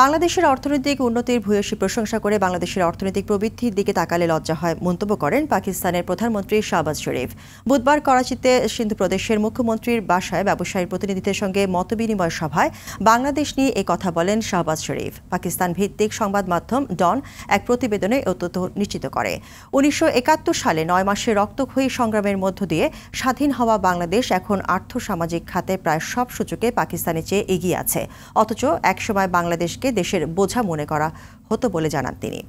বাংলাদেশের অর্থনৈতিক উন্নতির ভূয়সী প্রশংসা করে বাংলাদেশের অর্থনৈতিক প্রবৃদ্ধির দিকে তাকালে লজ্জা হয় মন্তব্য করেন পাকিস্তানের প্রধানমন্ত্রী শাহবাজ শরীফ বুধবার করাচিতে সিন্ধু প্রদেশের মুখ্যমন্ত্রীর বাসায় ব্যবসায়ীর প্রতিনিধিদের সঙ্গে মতবিনিময় সভায় বাংলাদেশ নিয়ে একথা কথা বলেন শাহবাজ শরীফ পাকিস্তান ভিত্তিক সংবাদ মাধ্যম ডন এক প্রতিবেদনে অত্যন্ত নিশ্চিত করে উনিশশো সালে নয় মাসে রক্তক্ষয়ী সংগ্রামের মধ্য দিয়ে স্বাধীন হওয়া বাংলাদেশ এখন আর্থ সামাজিক খাতে প্রায় সব সূচকে পাকিস্তানের চেয়ে এগিয়ে আছে অথচ একসময় বাংলাদেশ দেশের বোঝা মনে করা হতো বলে জানান তিনি